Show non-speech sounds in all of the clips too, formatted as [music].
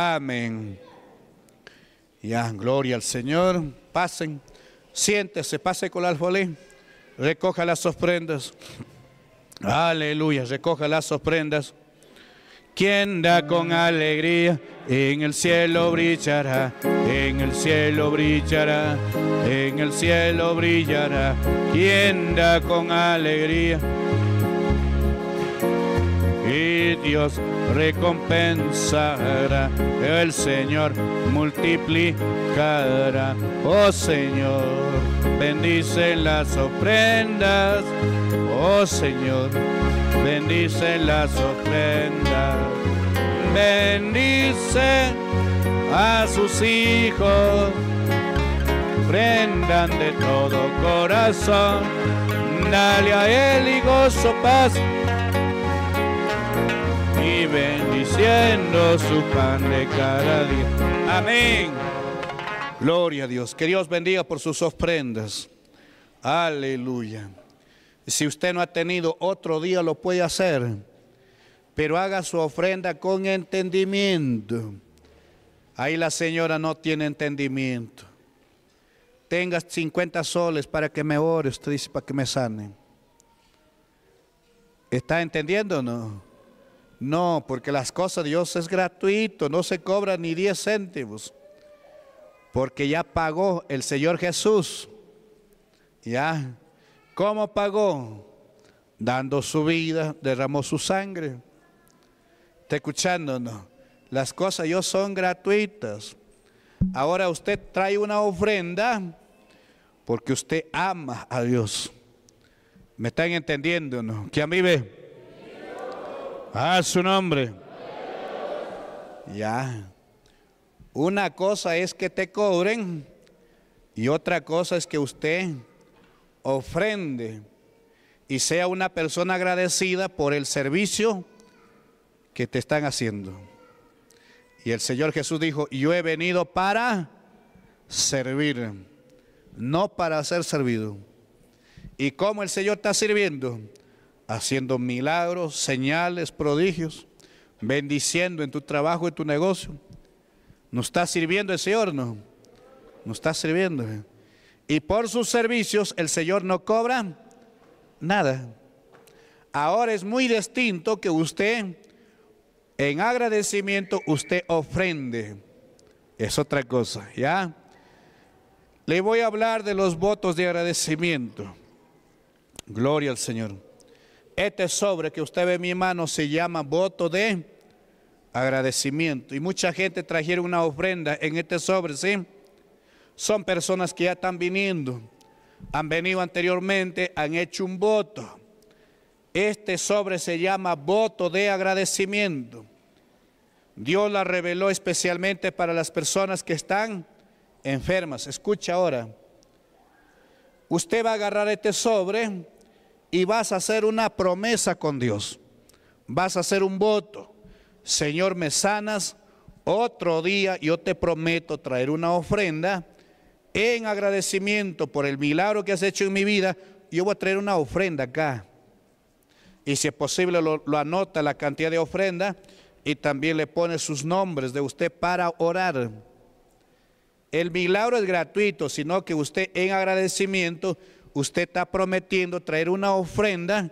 Amén. Ya, gloria al Señor. Pasen, siéntese, pase con la alfolí. Recoja las sorprendas Aleluya, recoja las sorprendas Quien da con alegría, en el cielo brillará, en el cielo brillará, en el cielo brillará. Quien da con alegría, y Dios recompensará, el Señor multiplicará. Oh Señor, bendice las ofrendas, oh Señor, bendice las ofrendas, bendice a sus hijos, prendan de todo corazón, dale a él y gozo, paz bendiciendo su pan de cada día. Amén. Gloria a Dios. Que Dios bendiga por sus ofrendas. Aleluya. Si usted no ha tenido otro día, lo puede hacer. Pero haga su ofrenda con entendimiento. Ahí la señora no tiene entendimiento. Tenga 50 soles para que me ore, usted dice, para que me sane. ¿Está entendiendo o no? No, porque las cosas de Dios es gratuito, no se cobra ni 10 céntimos, porque ya pagó el Señor Jesús. ¿Ya? ¿Cómo pagó? Dando su vida, derramó su sangre. Está no Las cosas de Dios son gratuitas. Ahora usted trae una ofrenda porque usted ama a Dios. ¿Me están entendiendo? No? Que a mí ve. A su nombre. Ya. Una cosa es que te cobren y otra cosa es que usted ofrende y sea una persona agradecida por el servicio que te están haciendo. Y el Señor Jesús dijo, yo he venido para servir, no para ser servido. ¿Y cómo el Señor está sirviendo? haciendo milagros, señales, prodigios, bendiciendo en tu trabajo, en tu negocio. Nos está sirviendo el Señor, ¿no? Nos está sirviendo. ¿eh? Y por sus servicios el Señor no cobra nada. Ahora es muy distinto que usted, en agradecimiento, usted ofrende. Es otra cosa, ¿ya? Le voy a hablar de los votos de agradecimiento. Gloria al Señor. Este sobre que usted ve en mi mano se llama voto de agradecimiento. Y mucha gente trajeron una ofrenda en este sobre, ¿sí? Son personas que ya están viniendo, han venido anteriormente, han hecho un voto. Este sobre se llama voto de agradecimiento. Dios la reveló especialmente para las personas que están enfermas. Escucha ahora. Usted va a agarrar este sobre y vas a hacer una promesa con Dios. Vas a hacer un voto. Señor, me sanas. Otro día yo te prometo traer una ofrenda en agradecimiento por el milagro que has hecho en mi vida. Yo voy a traer una ofrenda acá. Y si es posible, lo, anota la cantidad de ofrenda y también le pone sus nombres de usted para orar. El milagro es gratuito, sino que usted en agradecimiento usted está prometiendo traer una ofrenda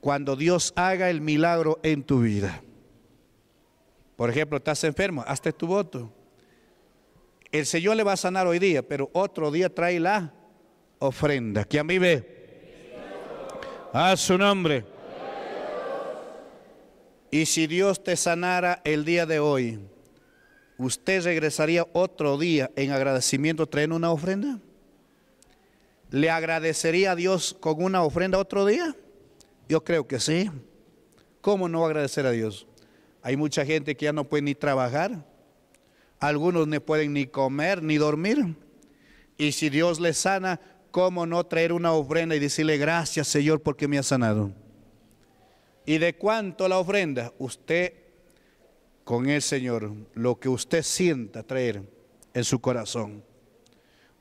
cuando Dios haga el milagro en tu vida. Por ejemplo, estás enfermo, hazte tu voto. El Señor le va a sanar hoy día, pero otro día trae la ofrenda. ¿Quién vive? A su nombre. Y si Dios te sanara el día de hoy, ¿usted regresaría otro día en agradecimiento traer una ofrenda? ¿Le agradecería a Dios con una ofrenda otro día? Yo creo que sí. ¿Cómo no agradecer a Dios? Hay mucha gente que ya no puede ni trabajar. Algunos no pueden ni comer ni dormir. Y si Dios les sana, ¿cómo no traer una ofrenda y decirle gracias Señor porque me ha sanado? ¿Y de cuánto la ofrenda? Usted con el Señor, lo que usted sienta traer en su corazón.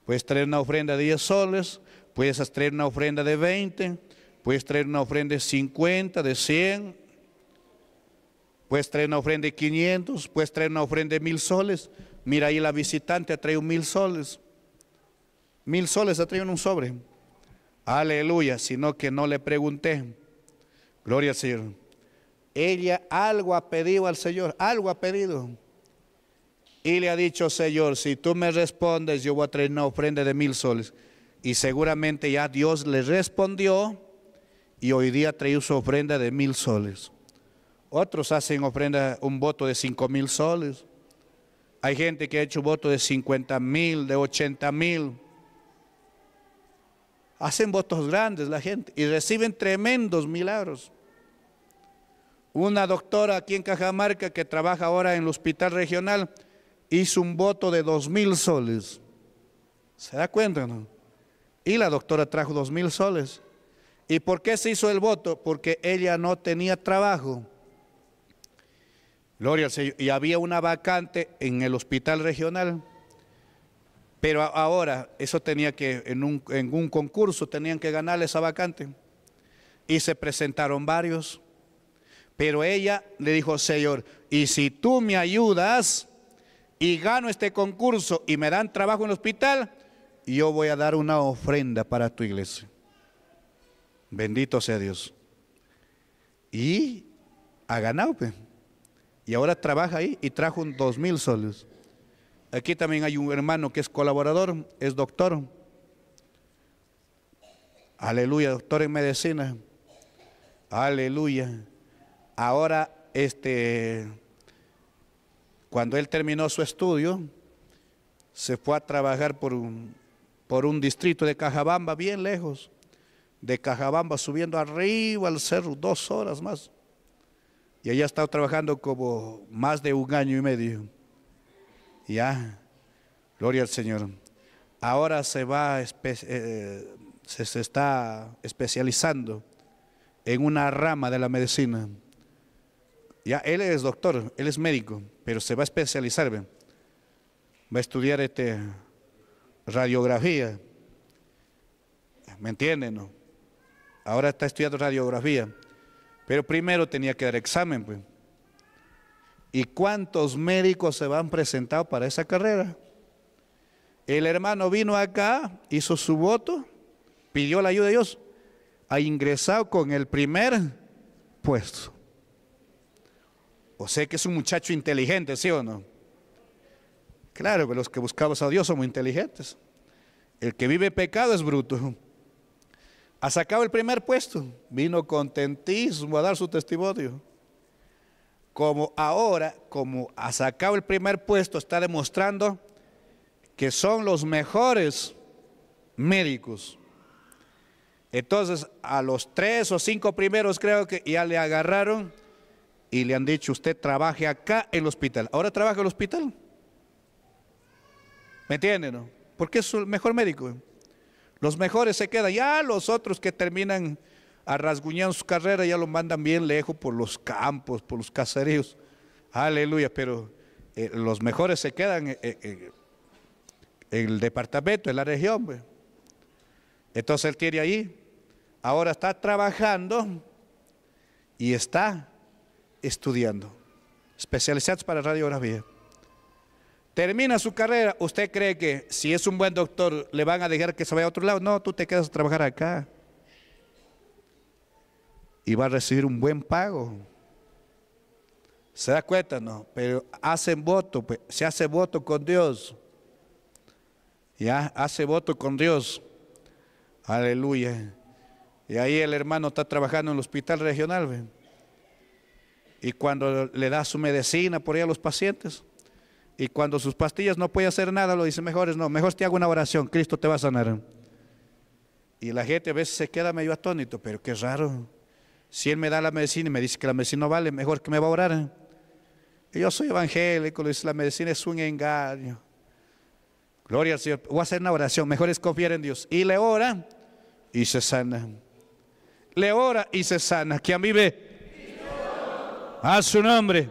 Puedes traer una ofrenda de 10 soles, puedes traer una ofrenda de 20, puedes traer una ofrenda de 50, de 100, puedes traer una ofrenda de 500, puedes traer una ofrenda de 1000 soles. Mira ahí la visitante ha traído 1000 soles. 1000 soles ha traído en un sobre. Aleluya, sino que no le pregunté. Gloria al Señor. Ella algo ha pedido al Señor, algo ha pedido y le ha dicho, Señor, si tú me respondes, yo voy a traer una ofrenda de mil soles. Y seguramente ya Dios le respondió y hoy día trae su ofrenda de mil soles. Otros hacen ofrenda, un voto de cinco mil soles. Hay gente que ha hecho voto de cincuenta mil, de ochenta mil. Hacen votos grandes la gente y reciben tremendos milagros. Una doctora aquí en Cajamarca que trabaja ahora en el hospital regional, hizo un voto de dos mil soles. ¿Se da cuenta, no? Y la doctora trajo dos mil soles. ¿Y por qué se hizo el voto? Porque ella no tenía trabajo. Gloria al Señor. Y había una vacante en el hospital regional. Pero ahora, eso tenía que, en un, en un concurso tenían que ganar esa vacante. Y se presentaron varios. Pero ella le dijo, Señor, y si tú me ayudas, y gano este concurso y me dan trabajo en el hospital, yo voy a dar una ofrenda para tu iglesia. Bendito sea Dios. Y ha ganado, pues. Y ahora trabaja ahí y trajo un dos mil soles. Aquí también hay un hermano que es colaborador, es doctor. Aleluya, doctor en medicina. Aleluya. Ahora, este, cuando él terminó su estudio, se fue a trabajar por un, por un distrito de Cajabamba, bien lejos, de Cajabamba, subiendo arriba al cerro, dos horas más. Y ella ha estado trabajando como más de un año y medio. Ya, gloria al Señor. Ahora se va, eh, se está especializando en una rama de la medicina. Ya, él es doctor, él es médico pero se va a especializar, va a estudiar este, radiografía, ¿me entienden? No? Ahora está estudiando radiografía, pero primero tenía que dar examen. Pues. ¿Y cuántos médicos se van presentado para esa carrera? El hermano vino acá, hizo su voto, pidió la ayuda de Dios, ha ingresado con el primer puesto. O sé que es un muchacho inteligente, ¿sí o no? Claro, que los que buscamos a Dios somos inteligentes. El que vive pecado es bruto. Ha sacado el primer puesto, vino contentísimo a dar su testimonio. Como ahora, como ha sacado el primer puesto, está demostrando que son los mejores médicos. Entonces, a los tres o cinco primeros creo que ya le agarraron y le han dicho, usted trabaje acá en el hospital. Ahora trabaja en el hospital. ¿Me entienden? Porque es el mejor médico. Los mejores se quedan. Ya los otros que terminan a rasguñar su carrera ya los mandan bien lejos por los campos, por los caseríos. Aleluya, pero eh, los mejores se quedan eh, eh, en, el departamento, en la región. Pues. Entonces él tiene ahí. Ahora está trabajando y está estudiando, especializados para radiografía. Termina su carrera, usted cree que si es un buen doctor le van a dejar que se vaya a otro lado. No, tú te quedas a trabajar acá. Y va a recibir un buen pago. ¿Se da cuenta? No, pero hacen voto, pues, se hace voto con Dios. Ya, hace voto con Dios. Aleluya. Y ahí el hermano está trabajando en el hospital regional y cuando le da su medicina por ahí a los pacientes, y cuando sus pastillas no puede hacer nada, lo dice, mejor es no, mejor te hago una oración, Cristo te va a sanar. Y la gente a veces se queda medio atónito, pero qué raro. Si él me da la medicina y me dice que la medicina no vale, mejor que me va a orar. yo soy evangélico, le dice, la medicina es un engaño. Gloria al Señor. Voy a hacer una oración, mejor es confiar en Dios. Y le ora y se sana. Le ora y se sana. Que a mí ve a su nombre.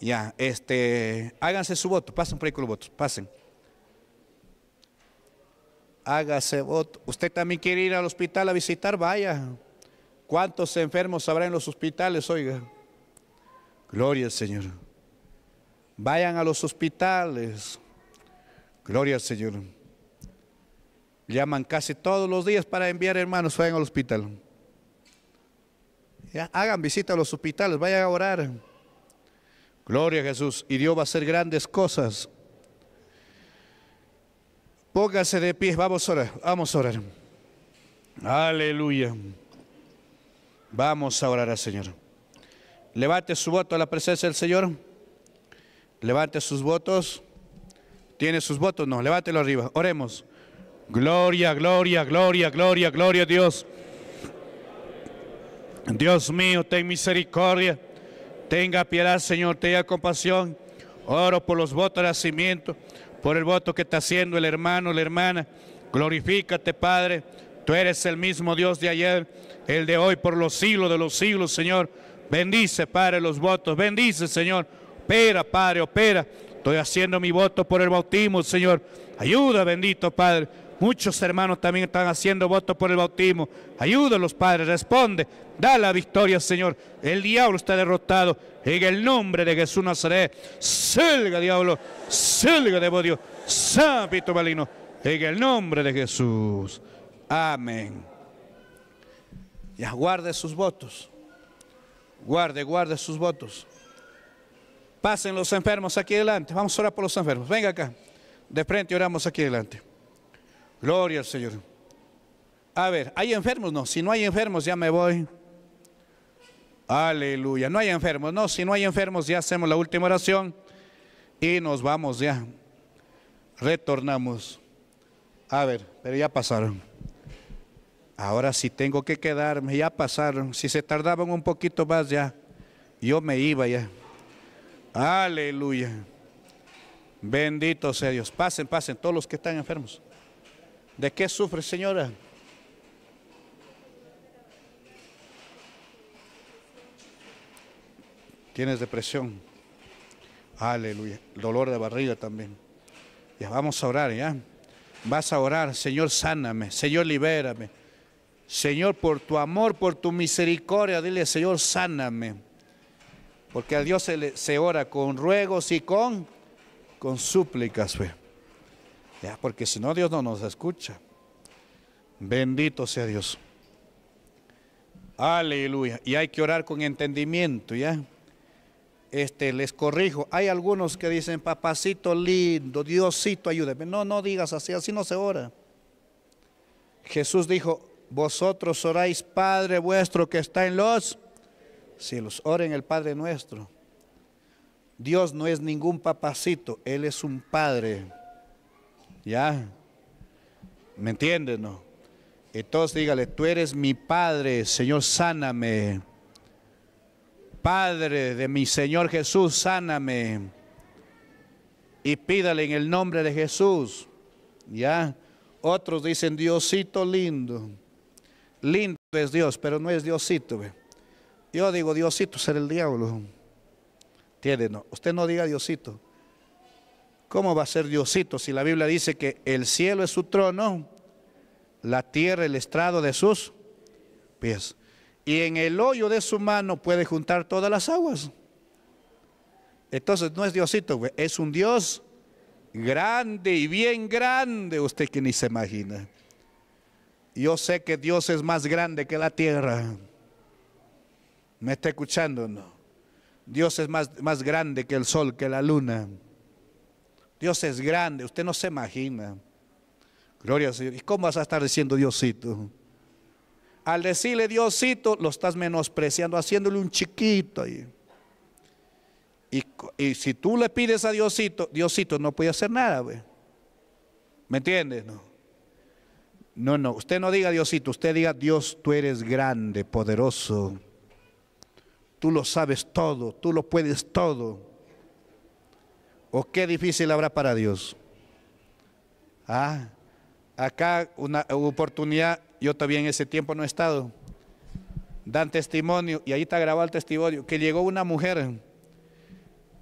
Ya, este, háganse su voto, pasen por ahí con los votos, pasen. Hágase voto. Usted también quiere ir al hospital a visitar, vaya. ¿Cuántos enfermos habrá en los hospitales, oiga? Gloria al Señor. Vayan a los hospitales. Gloria al Señor. Llaman casi todos los días para enviar hermanos, vayan al hospital. Hagan visita a los hospitales, vayan a orar. Gloria a Jesús. Y Dios va a hacer grandes cosas. Póngase de pie, vamos a orar, vamos a orar. Aleluya. Vamos a orar al Señor. Levante su voto a la presencia del Señor. Levante sus votos. ¿Tiene sus votos? No, levántelo arriba. Oremos. Gloria, gloria, gloria, gloria, gloria a Dios. Dios mío, ten misericordia, tenga piedad, Señor, tenga compasión. Oro por los votos de nacimiento, por el voto que está haciendo el hermano, la hermana. Glorifícate, Padre. Tú eres el mismo Dios de ayer, el de hoy, por los siglos de los siglos, Señor. Bendice, Padre, los votos. Bendice, Señor. Opera, Padre, opera. Estoy haciendo mi voto por el bautismo, Señor. Ayuda, bendito Padre. Muchos hermanos también están haciendo votos por el bautismo. Ayúdanos, Padre, responde. Da la victoria, Señor. El diablo está derrotado. En el nombre de Jesús Nazaret. Salga diablo. Salga de Dios. malino. En el nombre de Jesús. Amén. Ya guarde sus votos. Guarde, guarde sus votos. Pasen los enfermos aquí adelante. Vamos a orar por los enfermos. Venga acá. De frente oramos aquí adelante. Gloria al Señor. A ver, ¿hay enfermos? No, si no hay enfermos ya me voy. Aleluya, no hay enfermos, no, si no hay enfermos ya hacemos la última oración y nos vamos ya. Retornamos. A ver, pero ya pasaron. Ahora sí tengo que quedarme, ya pasaron. Si se tardaban un poquito más ya, yo me iba ya. Aleluya. Bendito sea Dios. Pasen, pasen todos los que están enfermos. ¿De qué sufre, señora? Tienes depresión. Aleluya. Dolor de barriga también. Ya vamos a orar, ya. Vas a orar, Señor, sáname. Señor, libérame. Señor, por tu amor, por tu misericordia, dile, Señor, sáname. Porque a Dios se, ora con ruegos y con, con súplicas, fe porque si no, Dios no nos escucha. Bendito sea Dios. Aleluya. Y hay que orar con entendimiento, ¿ya? Este, les corrijo. Hay algunos que dicen, papacito lindo, Diosito, ayúdeme. No, no digas así, así no se ora. Jesús dijo, vosotros oráis, Padre vuestro que está en los cielos. Oren el Padre nuestro. Dios no es ningún papacito, Él es un Padre. ¿Ya? ¿Me entienden? no? Entonces dígale, tú eres mi Padre, Señor, sáname. Padre de mi Señor Jesús, sáname. Y pídale en el nombre de Jesús. ¿Ya? Otros dicen, Diosito lindo. Lindo es Dios, pero no es Diosito. Yo digo, Diosito ser el diablo. ¿Entiendes? Usted no diga Diosito. ¿Cómo va a ser Diosito si la Biblia dice que el cielo es su trono, la tierra el estrado de sus pies? Y en el hoyo de su mano puede juntar todas las aguas. Entonces no es Diosito, es un Dios grande y bien grande, usted que ni se imagina. Yo sé que Dios es más grande que la tierra. ¿Me está escuchando no? Dios es más, más grande que el sol, que la luna. Dios es grande, usted no se imagina. Gloria al Señor. ¿Y cómo vas a estar diciendo Diosito? Al decirle Diosito, lo estás menospreciando, haciéndole un chiquito ahí. Y, si tú le pides a Diosito, Diosito no puede hacer nada, ¿Me entiendes? No. no, no, usted no diga Diosito, usted diga Dios, tú eres grande, poderoso. Tú lo sabes todo, tú lo puedes todo. ¿O qué difícil habrá para Dios? Ah, acá una oportunidad, yo todavía en ese tiempo no he estado. Dan testimonio, y ahí está grabado el testimonio, que llegó una mujer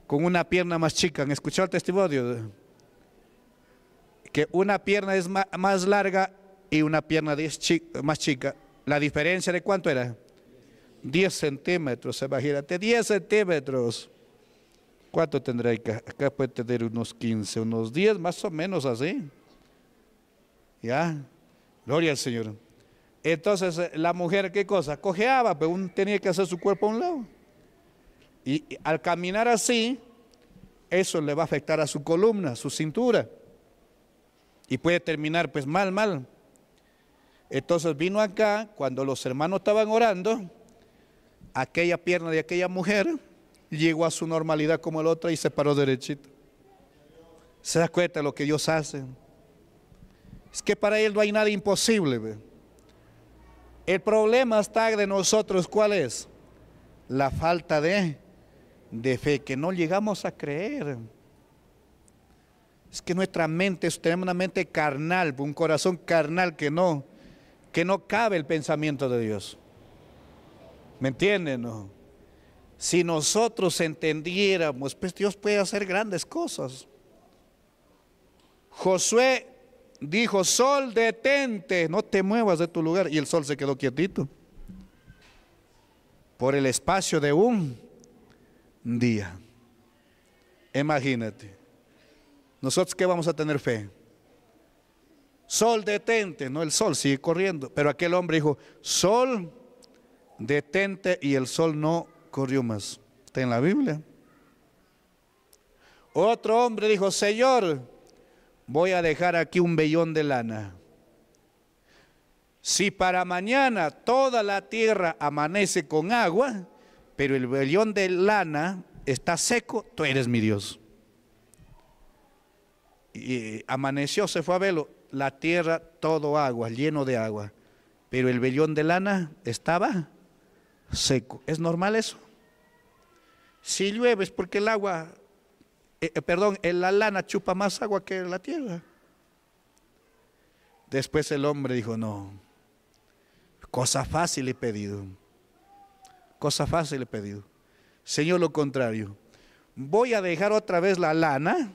con una pierna más chica. ¿Han escuchado el testimonio? Que una pierna es más larga y una pierna más chica. ¿La diferencia de cuánto era? 10 centímetros, imagínate, 10 centímetros. ¿Cuánto tendrá acá? Acá puede tener unos 15, unos 10, más o menos así. ¿Ya? Gloria al Señor. Entonces, eh, la mujer, ¿qué cosa? Cojeaba, pero uno tenía que hacer su cuerpo a un lado. Y, al caminar así, eso le va a afectar a su columna, a su cintura. Y puede terminar, pues, mal, mal. Entonces vino acá, cuando los hermanos estaban orando, aquella pierna de aquella mujer llegó a su normalidad como el otro y se paró derechito. Se da cuenta de lo que Dios hace. Es que para Él no hay nada imposible. El problema está de nosotros, ¿cuál es? La falta de, de fe, que no llegamos a creer. Es que nuestra mente, tenemos una mente carnal, un corazón carnal que no, que no cabe el pensamiento de Dios. ¿Me entienden? No? Si nosotros entendiéramos, pues Dios puede hacer grandes cosas. Josué dijo, sol, detente, no te muevas de tu lugar. Y el sol se quedó quietito por el espacio de un día. Imagínate. Nosotros que vamos a tener fe. Sol, detente. No, el sol sigue corriendo. Pero aquel hombre dijo, sol, detente y el sol no corrió más. Está en la Biblia. Otro hombre dijo, Señor, voy a dejar aquí un vellón de lana. Si para mañana toda la tierra amanece con agua, pero el vellón de lana está seco, tú eres mi Dios. Y amaneció, se fue a velo, la tierra todo agua, lleno de agua, pero el vellón de lana estaba seco. ¿Es normal eso? Si llueve es porque el agua, eh, eh, perdón, eh, la lana chupa más agua que la tierra. Después el hombre dijo, no, cosa fácil he pedido, cosa fácil he pedido. Señor, lo contrario, voy a dejar otra vez la lana,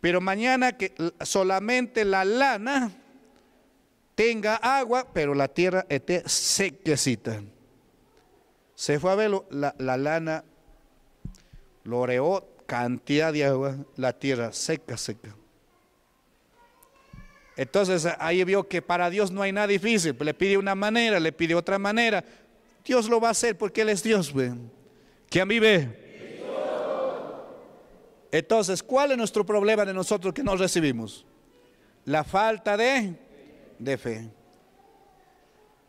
pero mañana que solamente la lana tenga agua, pero la tierra esté sequecita. Se fue a ver la, lana, loreó cantidad de agua, la tierra seca, seca. Entonces ahí vio que para Dios no hay nada difícil. Le pide una manera, le pide otra manera. Dios lo va a hacer porque Él es Dios. Ve. ¿Quién vive? Entonces, ¿cuál es nuestro problema de nosotros que no recibimos? La falta de, de fe.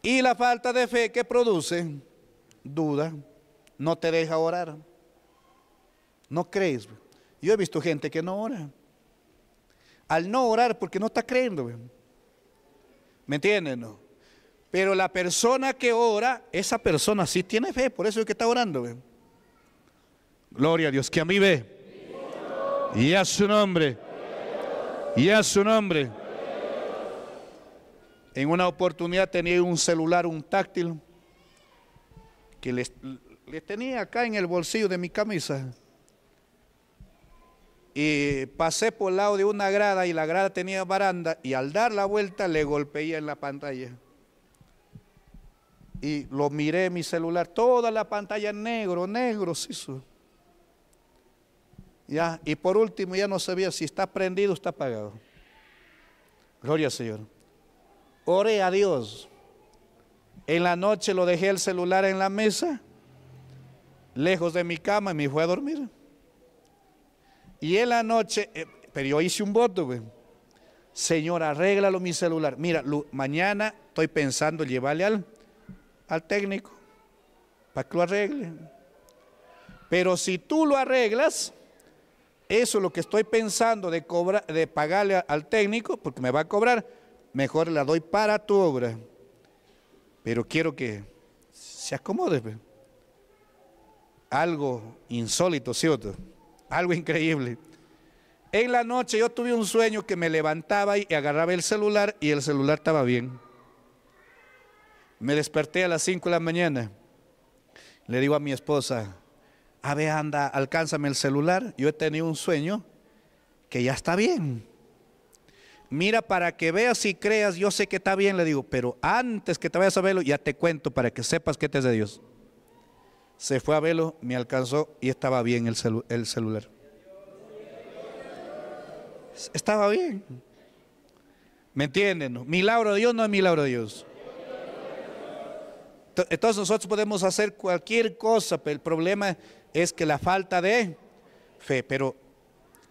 Y la falta de fe que produce duda, no te deja orar. No crees. Yo he visto gente que no ora. Al no orar porque no está creyendo. ¿Me entienden? Pero la persona que ora, esa persona sí tiene fe, por eso es que está orando. Gloria a Dios, que a mí ve. Y a su nombre. Y a su nombre. En una oportunidad tenía un celular, un táctil que les, tenía acá en el bolsillo de mi camisa. Y pasé por el lado de una grada y la grada tenía baranda y al dar la vuelta le golpeé en la pantalla. Y lo miré en mi celular, toda la pantalla negro, negro, hizo. Ya, y por último ya no sabía si está prendido o está apagado. Gloria al Señor. Ore a Dios en la noche lo dejé el celular en la mesa, lejos de mi cama, y me fue a dormir. Y en la noche, eh, pero yo hice un voto, güey. Señor, arréglalo mi celular. Mira, mañana estoy pensando llevarle al, al técnico para que lo arregle. Pero si tú lo arreglas, eso es lo que estoy pensando de, cobrar, de pagarle al técnico, porque me va a cobrar, mejor la doy para tu obra. Pero quiero que se acomode. Algo insólito, ¿cierto? Algo increíble. En la noche yo tuve un sueño que me levantaba y agarraba el celular y el celular estaba bien. Me desperté a las 5 de la mañana. Le digo a mi esposa, a ver, anda, alcánzame el celular. Yo he tenido un sueño que ya está bien mira, para que veas y creas, yo sé que está bien, le digo, pero antes que te vayas a verlo, ya te cuento para que sepas que te este es de Dios. Se fue a verlo, me alcanzó y estaba bien el, el celular. Estaba bien. ¿Me entienden? Milagro de Dios no es milagro de Dios. Entonces nosotros podemos hacer cualquier cosa, pero el problema es que la falta de fe, pero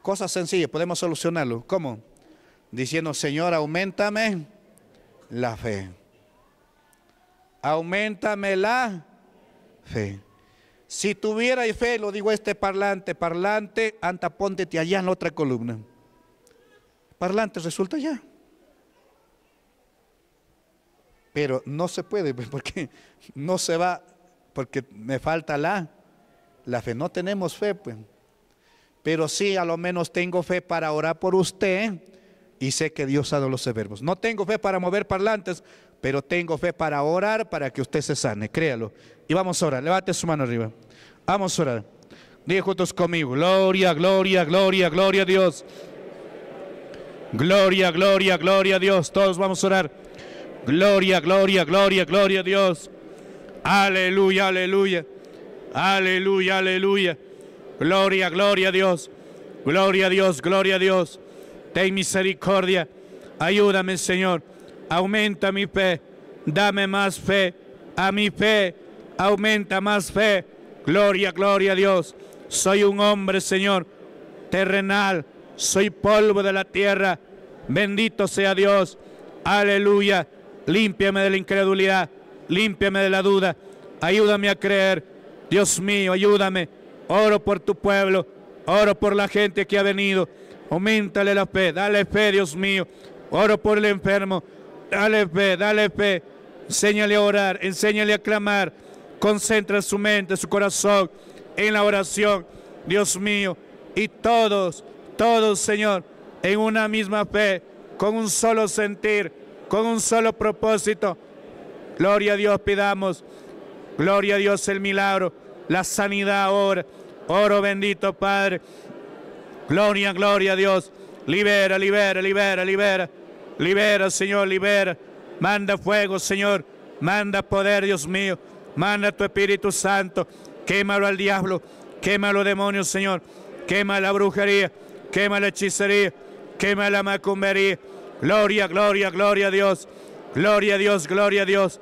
cosas sencillas, podemos solucionarlo. ¿Cómo? diciendo, Señor, aumentame la fe. Aumentame la fe. Si tuviera fe, lo digo este parlante, parlante, anda póntete allá en la otra columna. Parlante, resulta ya. Pero no se puede, pues, porque no se va, porque me falta la, la fe. No tenemos fe, pues. Pero sí, a lo menos tengo fe para orar por usted y sé que Dios ha dado los verbos. No tengo fe para mover parlantes, pero tengo fe para orar para que usted se sane, créalo. Y vamos a orar, levante su mano arriba. Vamos a orar. Dije juntos conmigo, gloria, gloria, gloria, gloria a Dios. Gloria, gloria, gloria a Dios. Todos vamos a orar. Gloria, gloria, gloria, gloria a Dios. Aleluya, aleluya. Aleluya, aleluya. Gloria, gloria a Dios. Gloria a Dios, gloria a Dios ten misericordia, ayúdame Señor, aumenta mi fe, dame más fe, a mi fe, aumenta más fe, gloria, gloria a Dios, soy un hombre Señor, terrenal, soy polvo de la tierra, bendito sea Dios, aleluya, límpiame de la incredulidad, límpiame de la duda, ayúdame a creer, Dios mío, ayúdame, oro por tu pueblo, oro por la gente que ha venido, Aumentale la fe, dale fe, Dios mío. Oro por el enfermo, dale fe, dale fe. Enséñale a orar, enséñale a clamar. Concentra su mente, su corazón en la oración, Dios mío. Y todos, todos, Señor, en una misma fe, con un solo sentir, con un solo propósito. Gloria a Dios pidamos, gloria a Dios el milagro, la sanidad ahora. Oro bendito Padre, Gloria, gloria a Dios. Libera, libera, libera, libera. Libera, Señor, libera. Manda fuego, Señor. Manda poder, Dios mío. Manda tu Espíritu Santo. Quémalo al diablo. quémalo al demonios, Señor. Quema la brujería. Quema la hechicería. Quema la macumbería. Gloria, gloria, gloria a Dios. Gloria a Dios, gloria a Dios.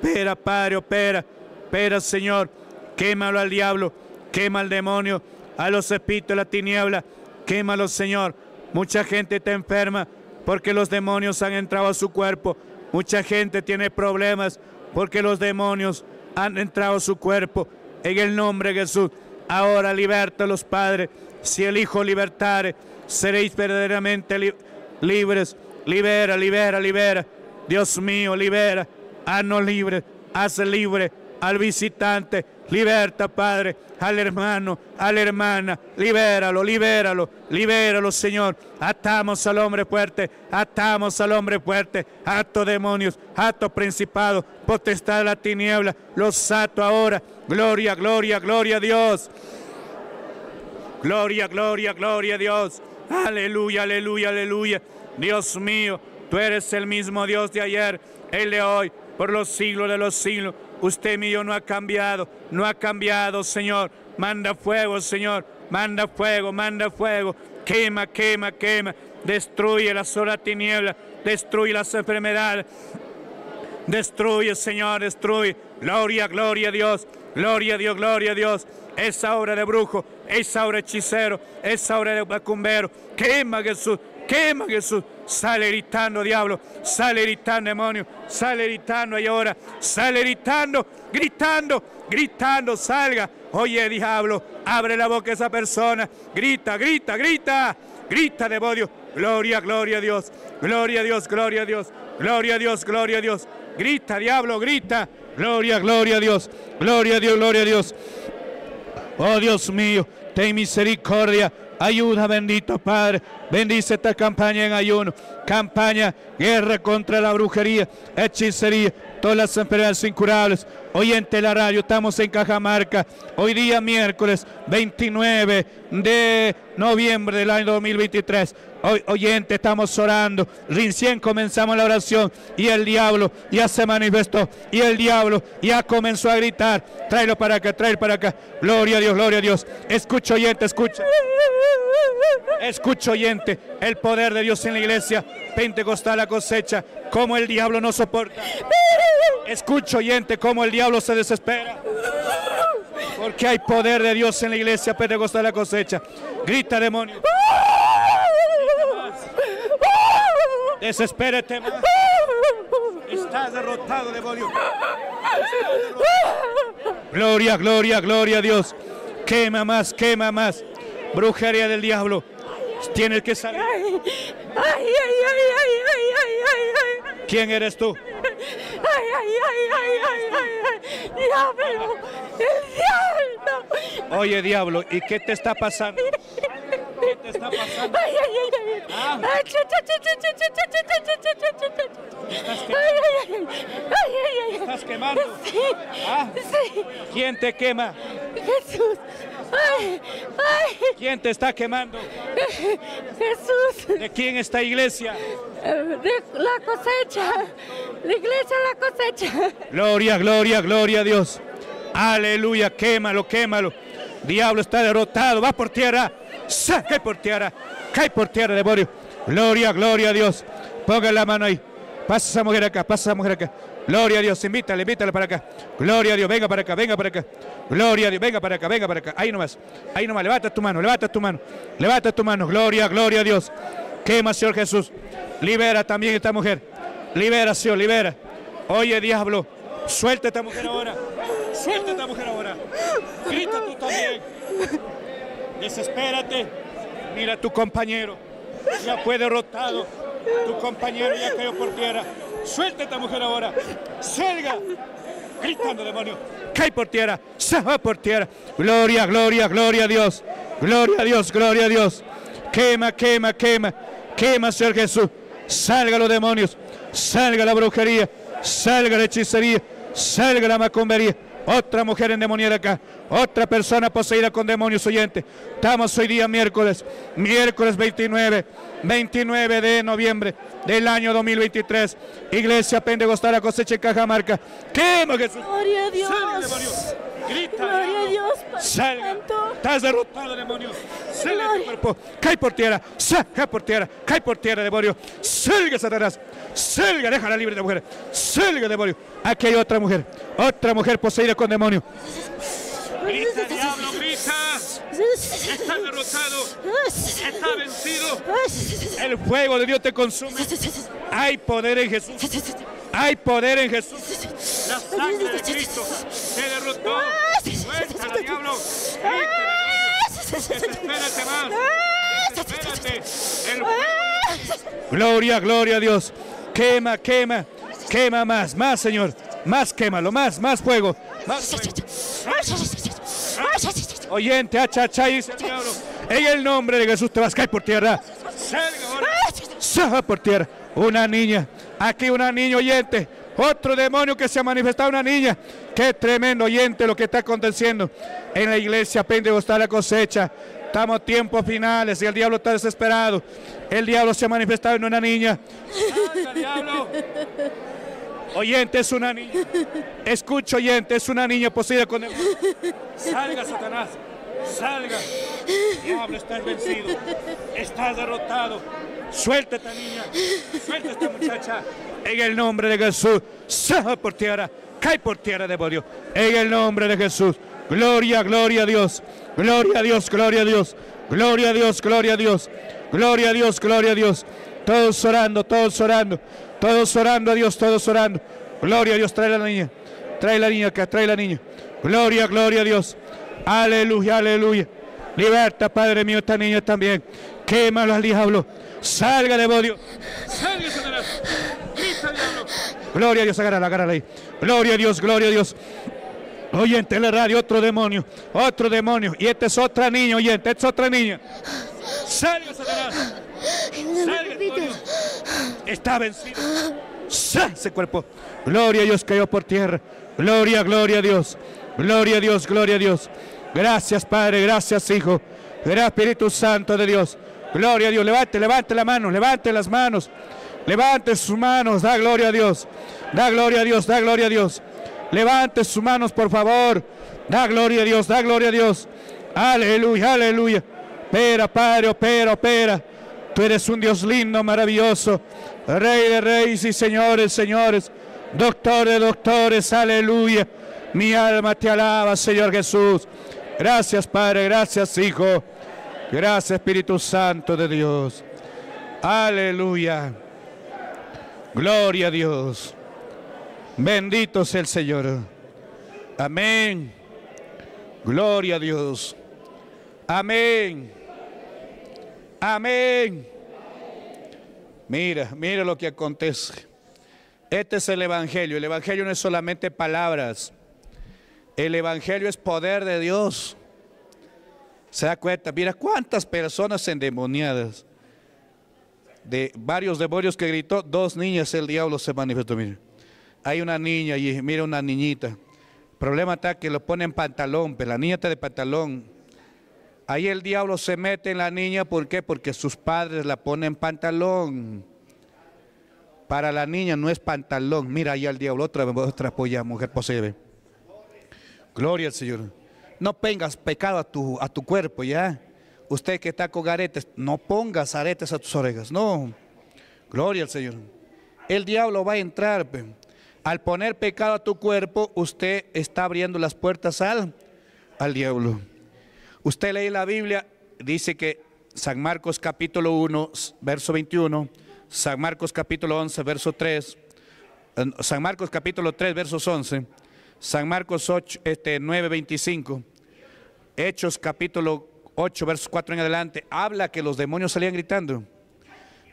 Pera, Padre, opera. Pera, Señor. Quémalo al diablo. Quema al demonio. A los espíritus de la tiniebla quémalo Señor. Mucha gente está enferma porque los demonios han entrado a su cuerpo. Mucha gente tiene problemas porque los demonios han entrado a su cuerpo. En el nombre de Jesús, ahora liberta los padres Si el Hijo libertare, seréis verdaderamente libres. Libera, libera, libera. Dios mío, libera. Haznos libre, haz libre al visitante. Liberta, Padre al hermano, a la hermana, libéralo, libéralo, libéralo, Señor. Atamos al hombre fuerte, atamos al hombre fuerte, ato demonios, hato principado, potestad de la tiniebla, los ato ahora. Gloria, gloria, gloria a Dios. Gloria, gloria, gloria a Dios. Aleluya, aleluya, aleluya. Dios mío, tú eres el mismo Dios de ayer, el de hoy, por los siglos de los siglos. Usted mío no ha cambiado, no ha cambiado, Señor. Manda fuego, Señor. Manda fuego, manda fuego. Quema, quema, quema. Destruye la sola tiniebla. Destruye las enfermedades. Destruye, Señor, destruye. Gloria, gloria a Dios. Gloria a Dios, gloria a Dios. Esa obra de brujo, esa obra de hechicero, esa obra de vacumbero. Quema, Jesús. Quema Jesús. sale gritando diablo. sale gritando demonio. sale gritando y ahora. sale gritando, gritando, gritando salga. Oye, diablo, abre la boca a esa persona. Grita, grita, grita. Grita, de demonio. Gloria, gloria a Dios. Gloria a Dios, gloria a Dios. Gloria a Dios, gloria a Dios. Grita, diablo, grita. Gloria, gloria a Dios. Gloria a Dios, gloria a Dios. Oh Dios mío, ten misericordia Ayuda, bendito Padre. Bendice esta campaña en ayuno. Campaña, guerra contra la brujería, hechicería, todas las enfermedades incurables. de la radio, estamos en Cajamarca, hoy día miércoles 29 de noviembre del año 2023. Hoy, oyente, estamos orando. Recién comenzamos la oración y el diablo ya se manifestó y el diablo ya comenzó a gritar. Tráelo para acá, tráelo para acá. Gloria a Dios, gloria a Dios. Escucho oyente, escucha. Escucho oyente, el poder de Dios en la iglesia pentecostal la cosecha, como el diablo no soporta. Escucho, oyente, cómo el diablo se desespera. Porque hay poder de Dios en la iglesia Pentecostal de la cosecha. Grita, demonio. Desespérate más. Estás derrotado, demonio. Gloria, gloria, gloria a Dios. Quema más, quema más. Brujería del diablo. Tienes que salir. ¿Quién eres tú? ay, ay, ay, ay, ay, ay, diablo, el diablo. Oye, diablo, ¿y qué te está pasando? ¿Qué te está pasando? Ay, ay, ay, ay. Ay, ay, ay. ¿Estás quemando? Sí. ¿Quién te quema? Jesús. Ay, ¿Quién te está quemando? Jesús. ¿De quién esta iglesia? la cosecha. La iglesia la cosecha. Gloria, gloria, gloria a Dios. Aleluya, quémalo, quémalo. Diablo está derrotado, va por tierra. Cae por tierra, cae por tierra, demonio. Gloria, gloria a Dios. Ponga la mano ahí. Pasa esa mujer acá, pasa esa mujer acá. Gloria a Dios, invítale, invítale para acá. Gloria a Dios, venga para acá, venga para acá. Gloria a Dios, venga para acá, venga para acá. Ahí nomás, ahí nomás, levanta tu mano, levanta tu mano, levanta tu mano. Gloria, gloria a Dios. Quema, Señor Jesús. Libera también esta mujer. Libera, Señor, libera. Oye, diablo, suelta a esta mujer ahora. Suelta a esta mujer ahora. Grita tú también. Desespérate. Mira a tu compañero. Ya fue derrotado. Tu compañero ya cayó por tierra. Suelta esta mujer ahora. Salga. Gritando, demonio. Cae por tierra. Se va por tierra. Gloria, gloria, gloria a Dios. Gloria a Dios, gloria a Dios. Quema, quema, quema. Quema, Señor Jesús. Salga los demonios. Salga la brujería. Salga la hechicería. Salga la macumbería otra mujer endemoniada acá, otra persona poseída con demonios oyentes. Estamos hoy día miércoles, miércoles 29, 29 de noviembre del año 2023. Iglesia Pentecostal Coseche cosecha en Cajamarca. ¡Quema Jesús! ¡Gloria a Dios! Grita, Gloria a Dios, Salga. Estás derrotado, demonio. Salga tu cuerpo. Cae por tierra. cae por tierra. Cae por tierra, demonio. Salga, Satanás. Salga, déjala libre de mujer. Salga, demonio. Aquí hay otra mujer. Otra mujer poseída con demonio. Grita, diablo, grita. Está derrotado. Está vencido. [laughs] El fuego de Dios te consume. [laughs] Hay poder en Jesús. Hay poder en Jesús. La sangre de Cristo se derrotó. diablo. más. Espérate. Gloria, gloria a Dios. Quema, quema, quema más, más, Señor. Más quema, lo más Más fuego. Oyente, te dice el En el nombre de Jesús te vas a caer por tierra. Salga por tierra. Una niña Aquí una niña oyente, otro demonio que se ha manifestado una niña. Qué tremendo oyente lo que está aconteciendo en la iglesia está la cosecha. Estamos tiempos finales y el diablo está desesperado. El diablo se ha manifestado en una niña. Oyente, es una niña. Escucha, oyente, es una niña posible con el... Salga, Satanás. Salga. Diablo, está vencido. está derrotado. Suelta esta niña, suelta esta muchacha. En el nombre de Jesús, saja por tierra, cae por tierra de podio. En el nombre de Jesús, gloria, gloria a Dios, gloria a Dios, gloria a Dios, gloria a Dios, gloria a Dios, gloria a Dios, gloria a Dios. Todos orando, todos orando, todos orando a Dios, todos orando. Gloria a Dios, trae la niña, trae la niña que trae la niña. Gloria, gloria a Dios. Aleluya, aleluya. Liberta, Padre mío, esta niña también. Quema al habló Salga demonio. Salga Gloria a Dios, agárrala, agárrala ahí. Gloria a Dios, gloria a Dios. Oyente, en la radio, otro demonio, otro demonio. Y este es otra niña, oyente, esta es otra niña. Salga Satanás. Salga demonio. Está vencido. Ese cuerpo. Gloria a Dios cayó por tierra. Gloria, gloria a Dios. Gloria a Dios, gloria a Dios. Gracias Padre, gracias Hijo. Gracias Espíritu Santo de Dios. Gloria a Dios, levante, levante la mano, levante las manos, levante sus manos, da gloria a Dios, da gloria a Dios, da gloria a Dios. Levante sus manos, por favor, da gloria a Dios, da gloria a Dios. Aleluya, aleluya. pero Padre, opera, opera. Tú eres un Dios lindo, maravilloso. Rey de reyes y señores, señores. doctores, doctores, aleluya. Mi alma te alaba, Señor Jesús. Gracias, Padre, gracias, Hijo. Gracias Espíritu Santo de Dios. Aleluya. Gloria a Dios. Bendito sea el Señor. Amén. Gloria a Dios. Amén. Amén. Mira, mira lo que acontece. Este es el Evangelio. El Evangelio no es solamente palabras. El Evangelio es poder de Dios. Se da cuenta, mira cuántas personas endemoniadas. De varios demonios que gritó, dos niñas el diablo se manifestó. Mira. Hay una niña y mira una niñita. Problema está que lo pone en pantalón, pero la niña está de pantalón. Ahí el diablo se mete en la niña, ¿por qué? Porque sus padres la ponen pantalón. Para la niña no es pantalón. Mira ahí el diablo, otra, otra polla, mujer posee. Gloria al Señor no pongas pecado a tu, a tu cuerpo, ¿ya? Usted que está con aretes, no pongas aretes a tus orejas, no. Gloria al Señor. El diablo va a entrar. Al poner pecado a tu cuerpo, usted está abriendo las puertas al, al diablo. Usted lee la Biblia, dice que San Marcos capítulo 1, verso 21, San Marcos capítulo 11, verso 3, San Marcos capítulo 3, versos 11. San Marcos 8, este, 9, 25. Hechos capítulo 8, verso 4 en adelante. Habla que los demonios salían gritando.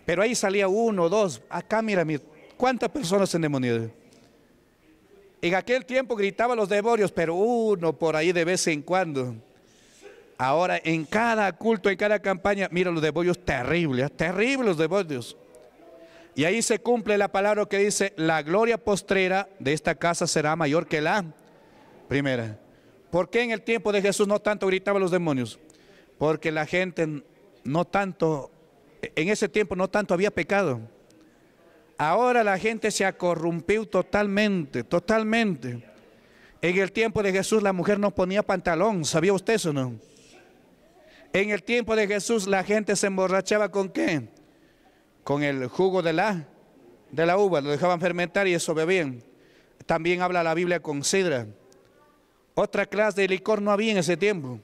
Pero ahí salía uno, dos. Acá mira, mira cuántas personas demoniado En aquel tiempo gritaban los devorios, pero uno por ahí de vez en cuando. Ahora en cada culto, en cada campaña, mira los demonios terribles, ¿eh? terribles los devorios. Y ahí se cumple la palabra que dice, la gloria postrera de esta casa será mayor que la primera. ¿Por qué en el tiempo de Jesús no tanto gritaban los demonios? Porque la gente no tanto, en ese tiempo no tanto había pecado. Ahora la gente se ha corrompido totalmente, totalmente. En el tiempo de Jesús la mujer no ponía pantalón, ¿sabía usted eso no? En el tiempo de Jesús la gente se emborrachaba con qué? con el jugo de la, de la uva, lo dejaban fermentar y eso bebían. También habla la Biblia con sidra. Otra clase de licor no había en ese tiempo.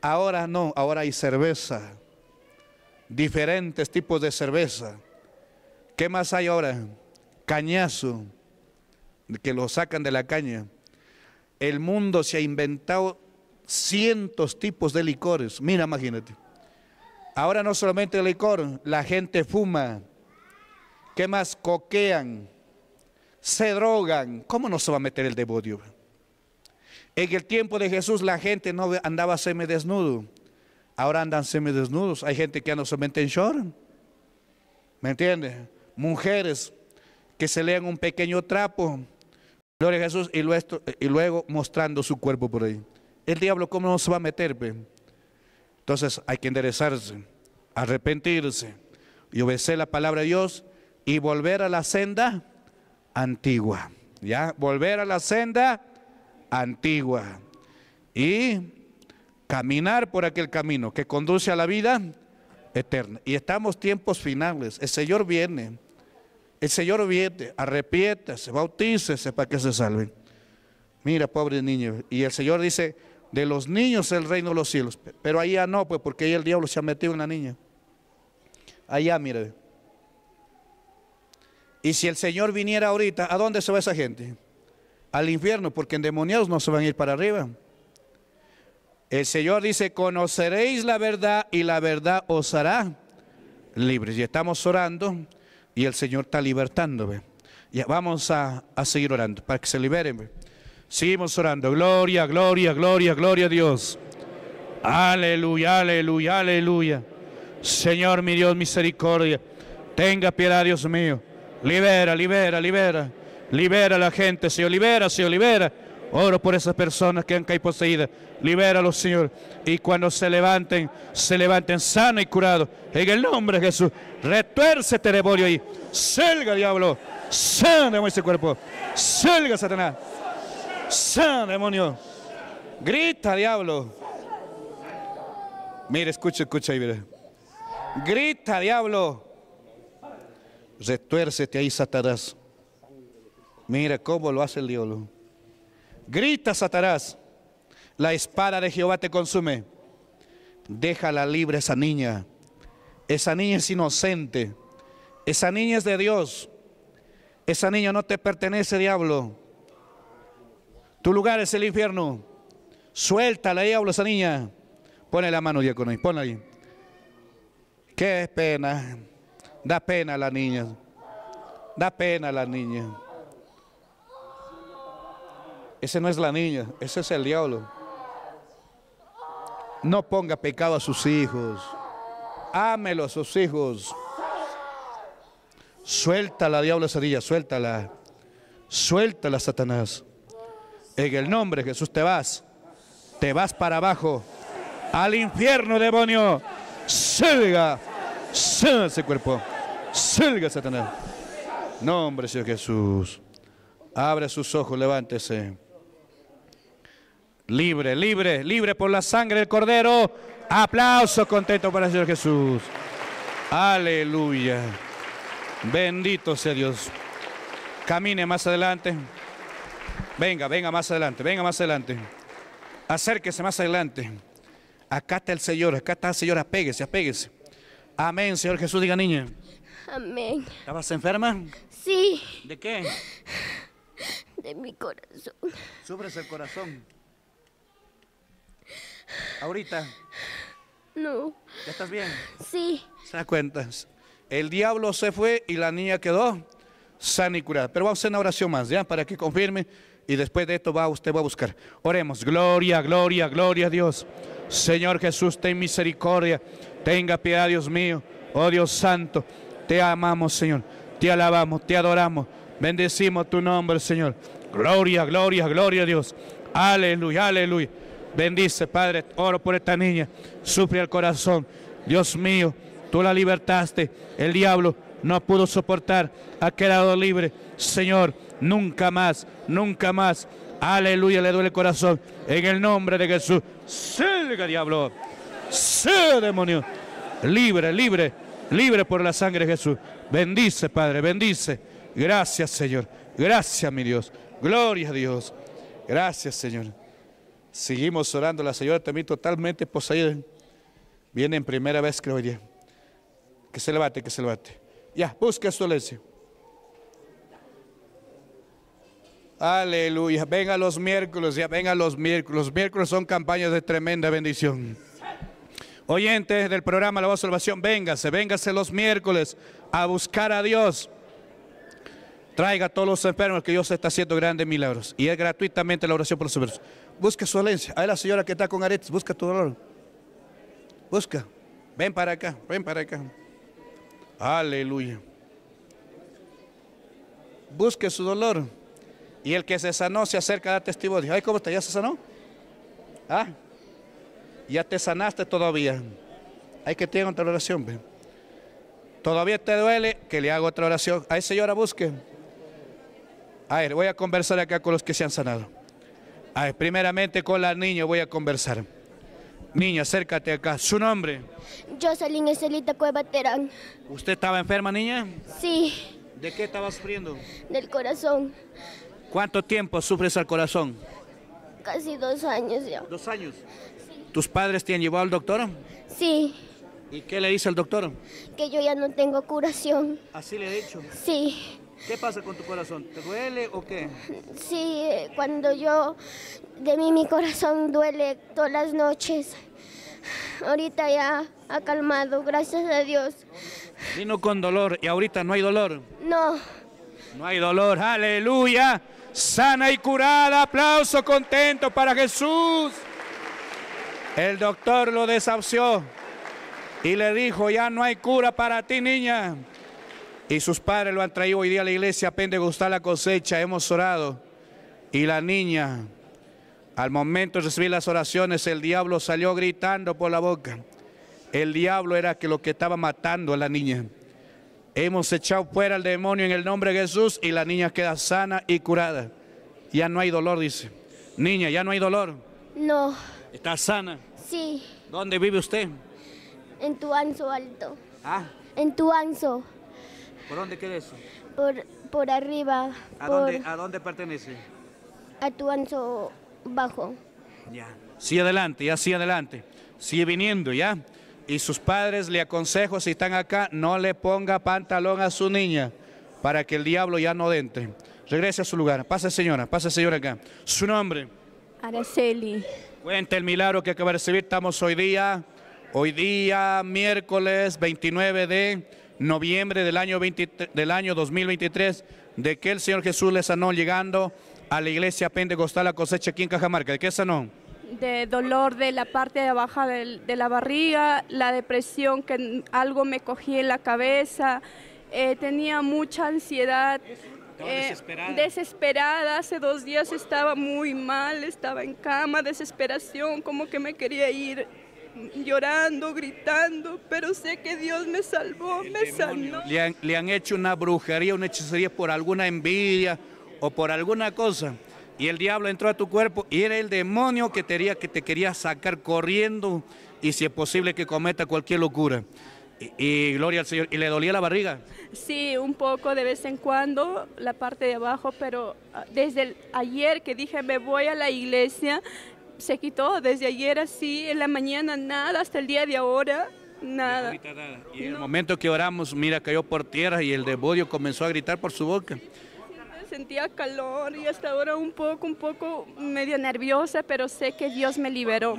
Ahora no, ahora hay cerveza. Diferentes tipos de cerveza. ¿Qué más hay ahora? Cañazo, que lo sacan de la caña. El mundo se ha inventado cientos tipos de licores. Mira, imagínate. Ahora no solamente el licor, la gente fuma. ¿Qué más? Coquean, se drogan. ¿Cómo no se va a meter el devodio? En el tiempo de Jesús la gente no andaba semidesnudo. Ahora andan semidesnudos. Hay gente que anda solamente en short. ¿Me entiendes? Mujeres que se lean un pequeño trapo. Gloria a Jesús y luego, mostrando su cuerpo por ahí. El diablo, ¿cómo no se va a meter? Entonces hay que enderezarse arrepentirse y obedecer la palabra de Dios y volver a la senda antigua. ¿Ya? Volver a la senda antigua y caminar por aquel camino que conduce a la vida eterna. Y estamos tiempos finales. El Señor viene. El Señor viene. Arrepiéntase, bautícese para que se salven. Mira, pobre niño. Y el Señor dice, de los niños el reino de los cielos. Pero allá no, pues, porque ahí el diablo se ha metido en la niña. Allá, mire. Y si el Señor viniera ahorita, ¿a dónde se va esa gente? Al infierno, porque endemoniados no se van a ir para arriba. El Señor dice, conoceréis la verdad y la verdad os hará libres. Y estamos orando y el Señor está libertándome. Ya vamos a, a seguir orando para que se liberen. Seguimos orando. Gloria, gloria, gloria, gloria a Dios. Aleluya, aleluya, aleluya. Señor, mi Dios, misericordia. Tenga piedad, Dios mío. Libera, libera, libera. Libera a la gente, Señor. Libera, Señor, libera. Oro por esas personas que han caído poseídas. los Señor. Y cuando se levanten, se levanten sanos y curados. En el nombre de Jesús. Retuerce este demonio ahí. Salga, diablo. Sana ese cuerpo. Salga, Satanás. ¡San, demonio! Grita, diablo. Mira, escucha, escucha ahí, Grita, diablo. Retuércete ahí, Satanás. Mira cómo lo hace el diablo. Grita, Satanás. La espada de Jehová te consume. Déjala libre esa niña. Esa niña es inocente. Esa niña es de Dios. Esa niña no te pertenece, diablo. Tu lugar es el infierno. Suéltala, diablo, esa niña. pone la mano, diácono, y ponla ahí. Qué pena. Da pena a la niña. Da pena a la niña. Ese no es la niña, ese es el diablo. No ponga pecado a sus hijos. Ámelo a sus hijos. Suéltala, diablo, esa niña, suéltala. Suéltala, Satanás. En el nombre de Jesús te vas. Te vas para abajo. Al infierno, demonio. Salga. Salga ese cuerpo. Salga, Satanás. Nombre, Señor Jesús. Abre sus ojos, levántese. Libre, libre, libre por la sangre del Cordero. Aplauso contento para el Señor Jesús. Aleluya. Bendito sea Dios. Camine más adelante. Venga, venga más adelante, venga más adelante. Acérquese más adelante. Acá está el Señor, acá está el Señor, apéguese, apéguese. Amén, Señor Jesús, diga niña. Amén. ¿Estabas enferma? Sí. ¿De qué? De mi corazón. ¿Sufres el corazón? ¿Ahorita? No. ¿Ya estás bien? Sí. ¿Se da cuenta? El diablo se fue y la niña quedó sana y curada. Pero vamos a hacer una oración más, ¿ya? Para que confirme. Y después de esto va usted va a buscar. Oremos, gloria, gloria, gloria a Dios. Señor Jesús, ten misericordia. Tenga piedad, Dios mío. Oh Dios santo, te amamos, Señor. Te alabamos, te adoramos. Bendecimos tu nombre, Señor. Gloria, gloria, gloria a Dios. Aleluya, aleluya. Bendice, Padre. Oro por esta niña. Sufre el corazón. Dios mío, tú la libertaste. El diablo no pudo soportar. Ha quedado libre. Señor, nunca más, nunca más. Aleluya, le duele el corazón. En el nombre de Jesús. Siga, diablo. ¡Sé, demonio. Libre, libre, libre por la sangre de Jesús. Bendice, Padre, bendice. Gracias, Señor. Gracias, mi Dios. Gloria a Dios. Gracias, Señor. Seguimos orando. La señora también totalmente poseída. Viene en primera vez, creo yo. Que se levante, que se levante. Ya, busque su silencio. Aleluya. Venga los miércoles, ya venga los miércoles. Los miércoles son campañas de tremenda bendición. Oyentes del programa La Voz de Salvación, véngase, véngase los miércoles a buscar a Dios. Traiga a todos los enfermos que Dios está haciendo grandes milagros. Y es gratuitamente la oración por los enfermos. Busca su alencia, Ahí la señora que está con aretes, busca tu dolor. Busca. Ven para acá, ven para acá. Aleluya. Busque su dolor. Y el que se sanó se acerca a dar testimonio. Ay, ¿cómo está? ¿Ya se sanó? ¿Ah? Ya te sanaste todavía. Hay que tener otra oración. Todavía te duele que le hago otra oración. Ay, señora, busque. A ver, voy a conversar acá con los que se han sanado. A ver, primeramente con la niña voy a conversar. Niña, acércate acá. ¿Su nombre? Jocelyn Eselita Cueva Terán. ¿Usted estaba enferma, niña? Sí. ¿De qué estaba sufriendo? Del corazón. ¿Cuánto tiempo sufres al corazón? Casi dos años ya. ¿Dos años? ¿Tus padres te han llevado al doctor? Sí. ¿Y qué le dice el doctor? Que yo ya no tengo curación. ¿Así le he dicho? Sí. ¿Qué pasa con tu corazón? ¿Te duele o qué? Sí, cuando yo, de mí mi corazón duele todas las noches. Ahorita ya ha calmado, gracias a Dios. Vino con dolor y ahorita no hay dolor. No. No hay dolor, aleluya sana y curada. Aplauso contento para Jesús. El doctor lo desahució y le dijo, ya no hay cura para ti, niña. Y sus padres lo han traído hoy día a la iglesia gustar la cosecha. Hemos orado. Y la niña, al momento de recibir las oraciones, el diablo salió gritando por la boca. El diablo era que lo que estaba matando a la niña. Hemos echado fuera al demonio en el nombre de Jesús y la niña queda sana y curada. Ya no hay dolor, dice. Niña, ¿ya no hay dolor? No. ¿Está sana? Sí. ¿Dónde vive usted? En tu anzo Alto. ¿Ah? En tu anzo. ¿Por dónde queda eso? Por, por arriba. ¿A, Dónde, pertenece? A tu anzo Bajo. Ya. Sigue adelante, ya sigue adelante. Sigue viniendo, ¿ya? Y sus padres le aconsejo, si están acá, no le ponga pantalón a su niña para que el diablo ya no entre. Regrese a su lugar. pase señora, pase señora acá. Su nombre. Araceli. cuenta el milagro que acaba de recibir. Estamos hoy día, hoy día, miércoles 29 de noviembre del año, del año 2023, de que el Señor Jesús le sanó llegando a la iglesia pentecostal a cosecha aquí en Cajamarca. ¿De qué sanó? de dolor de la parte de abajo de, la barriga, la depresión que algo me cogí en la cabeza, eh, tenía mucha ansiedad. Eh, desesperada. hace dos días estaba muy mal, estaba en cama, desesperación, como que me quería ir llorando, gritando, pero sé que Dios me salvó, me sanó. Le han, le han hecho una brujería, una hechicería por alguna envidia o por alguna cosa y el diablo entró a tu cuerpo y era el demonio que te, que te quería sacar corriendo y si es posible que cometa cualquier locura. Y, gloria al Señor, ¿y le dolía la barriga? Sí, un poco de vez en cuando, la parte de abajo, pero ah, desde ayer que dije me voy a la iglesia, se quitó, desde ayer así, en la mañana nada, hasta el día de ahora. Nada. Y en el momento que oramos, mira, cayó por tierra y el demonio comenzó a gritar por su boca sentía calor y hasta ahora un poco, un poco medio nerviosa, pero sé que Dios me liberó.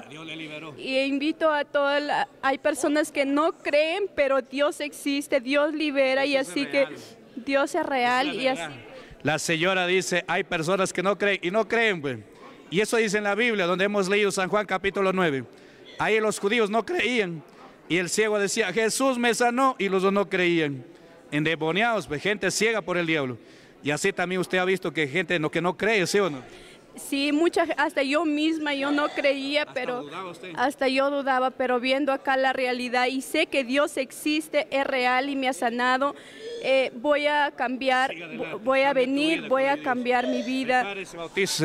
Y invito a todas, hay personas que no creen, pero Dios existe, Dios libera y así que Dios es real y así. La señora dice, hay personas que no creen y no creen, Y eso dice en la Biblia, donde hemos leído San Juan capítulo 9. Ahí los judíos no creían. Y el ciego decía, Jesús me sanó, y los dos no creían. Endemoniados, pues, gente ciega por el diablo. Y así también usted ha visto que gente lo que no cree, ¿sí o no? Sí, muchas, hasta yo misma yo no creía, pero hasta yo dudaba, pero viendo acá la realidad y sé que Dios existe, es real y me ha sanado, eh, voy a cambiar, voy a venir, voy a cambiar mi vida.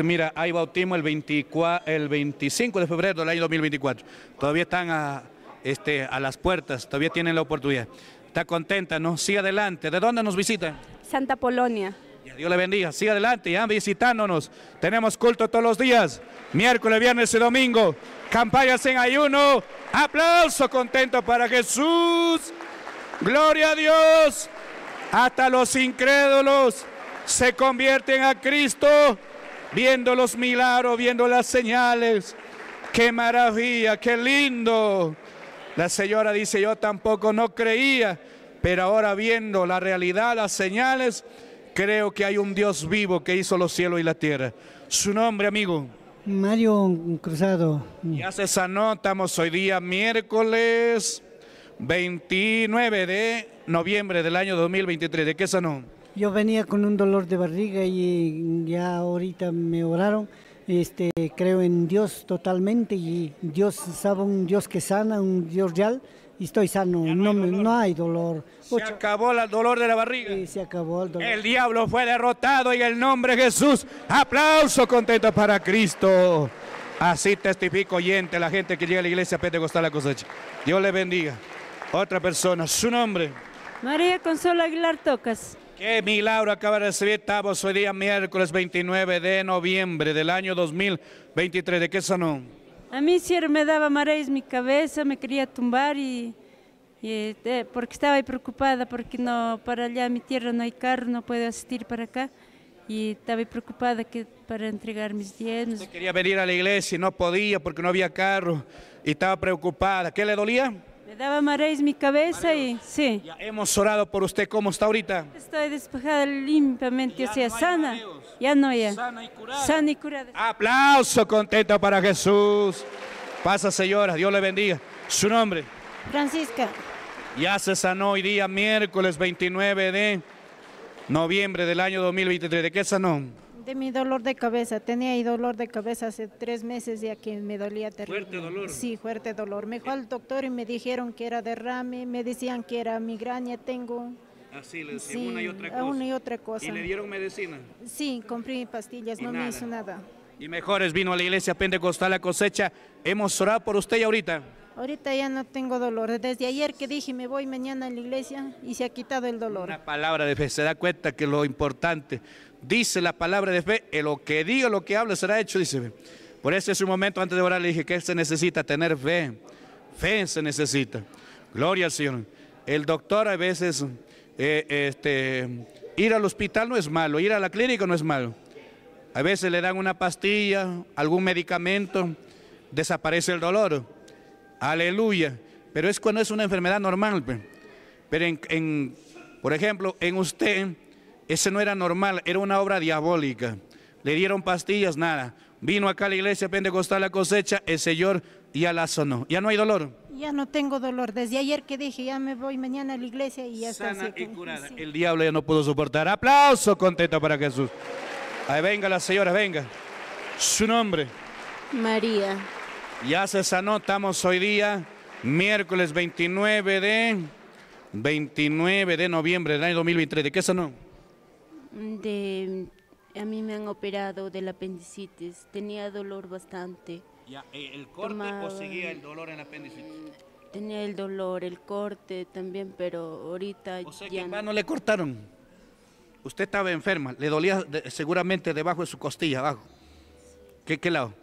mira, hay bautismo el, 25 de febrero del año 2024. Todavía están a, este, a las puertas, todavía tienen la oportunidad. Está contenta, ¿no? Sí, adelante. ¿De dónde nos visita? Santa Polonia. Dios le bendiga. Siga adelante, ya visitándonos. Tenemos culto todos los días, miércoles, viernes y domingo. Campañas en ayuno. Aplauso contento para Jesús. Gloria a Dios. Hasta los incrédulos se convierten a Cristo viendo los milagros, viendo las señales. Qué maravilla, qué lindo. La señora dice, yo tampoco no creía, pero ahora viendo la realidad, las señales, Creo que hay un Dios vivo que hizo los cielos y la tierra. Su nombre, amigo. Mario Cruzado. Ya se sanó, estamos hoy día miércoles 29 de noviembre del año 2023. ¿De qué sanó? Yo venía con un dolor de barriga y ya ahorita me oraron. Este, creo en Dios totalmente y Dios sabe un Dios que sana, un Dios real y estoy sano, no, hay dolor. Se acabó el dolor de la barriga. Sí, se acabó el dolor. El diablo fue derrotado y el nombre de Jesús. Aplauso contento para Cristo. Así testifico oyente la gente que llega a la iglesia Pentecostal la cosecha. Dios le bendiga. Otra persona, su nombre. María Consuelo Aguilar Tocas. Qué milagro acaba de recibir Tavos hoy día miércoles 29 de noviembre del año 2023. ¿De qué sanó? A mí sí me daba mareis mi cabeza, me quería tumbar y, eh, porque estaba preocupada porque no para allá mi tierra no hay carro, no puedo asistir para acá y estaba preocupada que para entregar mis diezmos. Quería venir a la iglesia y no podía porque no había carro y estaba preocupada. ¿Qué le dolía? Me daba mareos mi cabeza y sí. Ya hemos orado por usted, ¿cómo está ahorita? Estoy despejada limpiamente, o sea, sana. Ya no, ya. Sana y curada. Sana y curada. Aplauso contento para Jesús. Pasa, señora, Dios le bendiga. Su nombre. Francisca. Ya se sanó hoy día, miércoles 29 de noviembre del año 2023. ¿De qué sanó? De mi dolor de cabeza, tenía ahí dolor de cabeza hace tres meses ya que me dolía terrible. ¿Fuerte dolor? Sí, fuerte dolor. Me fue al doctor y me dijeron que era derrame, me decían que era migraña, tengo. Así, le decían una y otra cosa. y le dieron medicina? Sí, compré pastillas, no me hizo nada. Y mejores vino a la iglesia pentecostal la cosecha. Hemos orado por usted y ahorita. Ahorita ya no tengo dolor. Desde ayer que dije me voy mañana a la iglesia y se ha quitado el dolor. Una palabra de fe, se da cuenta que lo importante dice la palabra de fe, en eh, lo que diga, lo que habla será hecho, dice. Por eso es un momento antes de orar, le dije que se necesita tener fe, fe se necesita. Gloria al Señor. El doctor a veces, eh, este, ir al hospital no es malo, ir a la clínica no es malo. A veces le dan una pastilla, algún medicamento, desaparece el dolor. Aleluya. Pero es cuando es una enfermedad normal. Pero en, en por ejemplo, en usted ese no era normal, era una obra diabólica. Le dieron pastillas, nada. Vino acá a la iglesia pentecostal la cosecha, el Señor ya la sonó. Ya no hay dolor. Ya no tengo dolor. Desde ayer que dije, ya me voy mañana a la iglesia y ya Sana está y curada. El diablo ya no pudo soportar. Aplauso contento para Jesús. Ahí venga la señora, venga. Su nombre. María. Ya se sanó, estamos hoy día, miércoles 29 de 29 de noviembre del año 2023. ¿De qué sanó? de a mí me han operado de la apendicitis, tenía dolor bastante. Ya, eh, ¿el corte o seguía el dolor en apendicitis? Tenía el dolor, el corte también, pero ahorita o sea, ya que no. le cortaron. Usted estaba enferma, le dolía seguramente debajo de su costilla, abajo. ¿Qué, qué lado?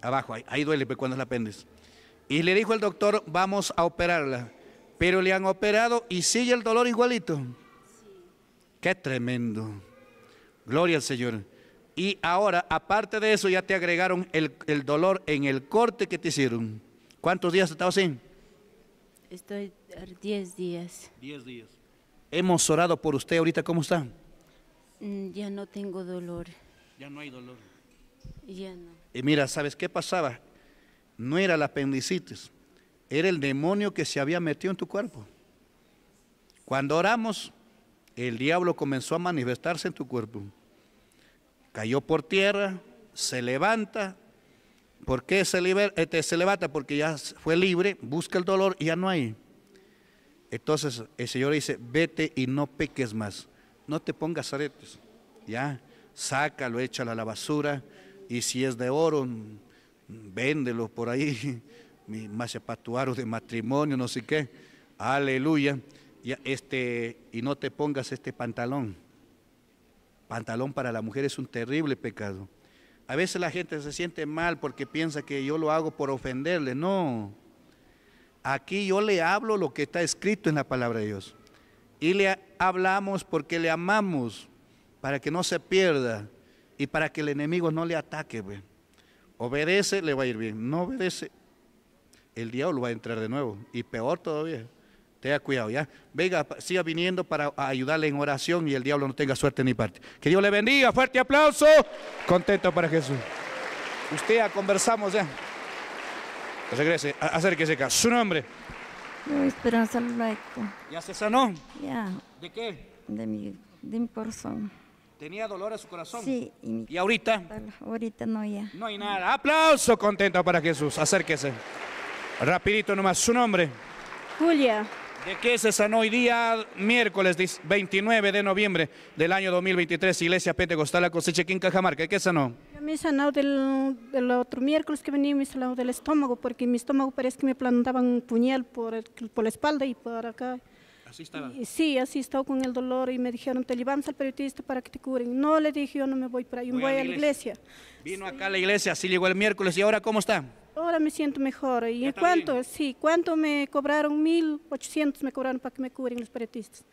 Abajo, ahí, duele cuando es la apendicitis. Y le dijo el doctor, vamos a operarla. Pero le han operado y sigue el dolor igualito. Qué tremendo. Gloria al Señor. Y ahora, aparte de eso, ya te agregaron el, dolor en el corte que te hicieron. ¿Cuántos días has estado así? Estoy 10 días. 10 días. Hemos orado por usted ahorita, ¿cómo está? Mm, ya no tengo dolor. Ya no hay dolor. Ya no. Y mira, ¿sabes qué pasaba? No era la apendicitis, era el demonio que se había metido en tu cuerpo. Cuando oramos, el diablo comenzó a manifestarse en tu cuerpo. Cayó por tierra, se levanta. ¿Por qué eh, se, levanta? Porque ya fue libre, busca el dolor y ya no hay. Entonces el Señor dice, vete y no peques más. No te pongas aretes. Ya, sácalo, échalo a la basura. Y si es de oro, véndelo por ahí. [laughs] Más de matrimonio, no sé qué. Aleluya y, este, y no te pongas este pantalón. Pantalón para la mujer es un terrible pecado. A veces la gente se siente mal porque piensa que yo lo hago por ofenderle. No, aquí yo le hablo lo que está escrito en la palabra de Dios. Y le hablamos porque le amamos, para que no se pierda y para que el enemigo no le ataque. Pues. Obedece, le va a ir bien. No obedece, el diablo va a entrar de nuevo. Y peor todavía. Tenga cuidado, ¿ya? Venga, siga viniendo para ayudarle en oración y el diablo no tenga suerte ni parte. Que Dios le bendiga, fuerte aplauso. Contento para Jesús. Usted conversamos ya. Regrese, acérquese acá. Su nombre. Esperanza ¿Ya se sanó? Ya. ¿De qué? De mi, corazón. ¿Tenía dolor a su corazón? Sí. ¿Y, ¿Y ahorita? Ahorita no ya. No hay nada. Aplauso contento para Jesús. Acérquese. Rapidito nomás. ¿Su nombre? Julia. ¿De qué se sanó hoy día, miércoles 29 de noviembre del año 2023, Iglesia Pentecostal La Cosecha en Cajamarca? ¿De qué sanó? Me sanó del, otro miércoles que venía, me sanó del estómago, porque mi estómago parece que me plantaban un puñal por, por la espalda y por acá. ¿Así estaba? sí, así estaba con el dolor y me dijeron, te llevamos al periodista para que te curen. No, le dije, yo no me voy para ahí, voy, voy a la iglesia. Vino acá a la iglesia, así llegó el miércoles y ahora ¿cómo está? Ahora me siento mejor. ¿Y cuánto? Sí, ¿cuánto me cobraron? 1.800 me cobraron para que me cubren los periodistas.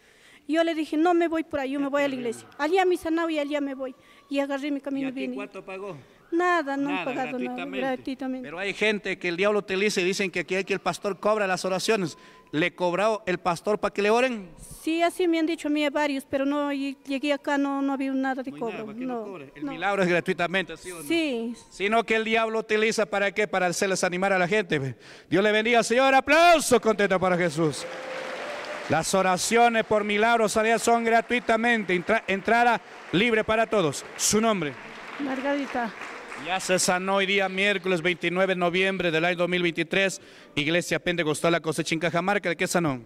Yo le dije, no me voy por ahí, yo me voy a la iglesia. Allá a mi sanado y allá me voy. Y agarré mi camino. ¿Y ¿Y cuánto pagó? Nada, no pagado nada, Pero hay gente que el diablo utiliza y dicen que aquí hay que el pastor cobra las oraciones. ¿Le cobra el pastor para que le oren? Sí, así me han dicho a mí varios, pero no llegué acá, no, no había nada de cobro. no, el milagro es gratuitamente, ¿sí Sino que el diablo utiliza para qué? Para hacerles animar a la gente. Dios le bendiga, Señor. Aplauso contento para Jesús. Las oraciones por milagros son gratuitamente, entrada libre para todos. Su nombre. Margarita. Ya se sanó hoy día miércoles 29 de noviembre del año 2023, Iglesia Pentecostal La Cosecha en Cajamarca. ¿De qué sanó?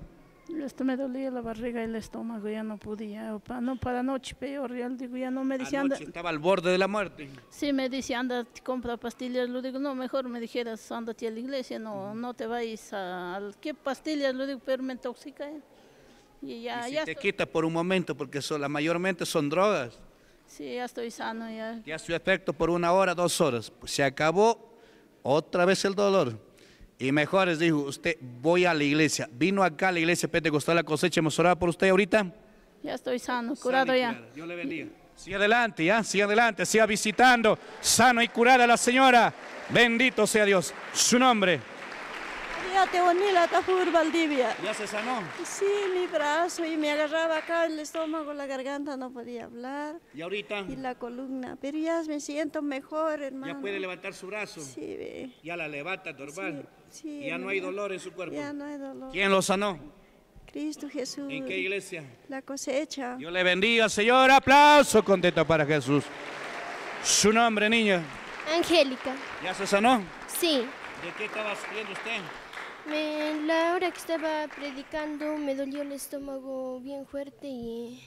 Esto me dolía la barriga y el estómago, ya no podía. No, para noche peor, ya digo, ya no me decía anda. estaba al borde de la muerte. Sí, me decía anda, compra pastillas. lo digo, no, mejor me dijeras, ándate a la iglesia, no, no te vayas a. ¿Qué pastillas? Lo digo, pero me intoxica. Eh". Y ya, y si te quita por un momento, porque son, la mayormente son drogas. Sí, ya estoy sano ya. a su efecto por una hora, dos horas. Pues se acabó otra vez el dolor. Y mejores, dijo, usted voy a la iglesia. Vino acá a la iglesia pentecostal la cosecha. ¿Hemos orado por usted ahorita? Ya estoy sano, curado ya. le bendiga. Sigue adelante, ya, sigue adelante, siga visitando, sano y curada la señora. Bendito sea Dios. Su nombre teonila Tajur Valdivia. ¿Ya se sanó? Sí, mi brazo y me agarraba acá el estómago, la garganta, no podía hablar. ¿Y ahorita? Y la columna, pero ya me siento mejor, hermano. ¿Ya puede levantar su brazo? Sí, ve. ¿Ya la levanta, normal? Sí, ¿Ya no hay dolor en su cuerpo? Ya no hay dolor. ¿Quién lo sanó? Cristo Jesús. ¿En qué iglesia? La cosecha. Yo le bendiga, Señor. Aplauso contento para Jesús. Su nombre, niña. Angélica. ¿Ya se sanó? Sí. ¿De qué estaba sufriendo usted? la hora que estaba predicando me dolió el estómago bien fuerte y,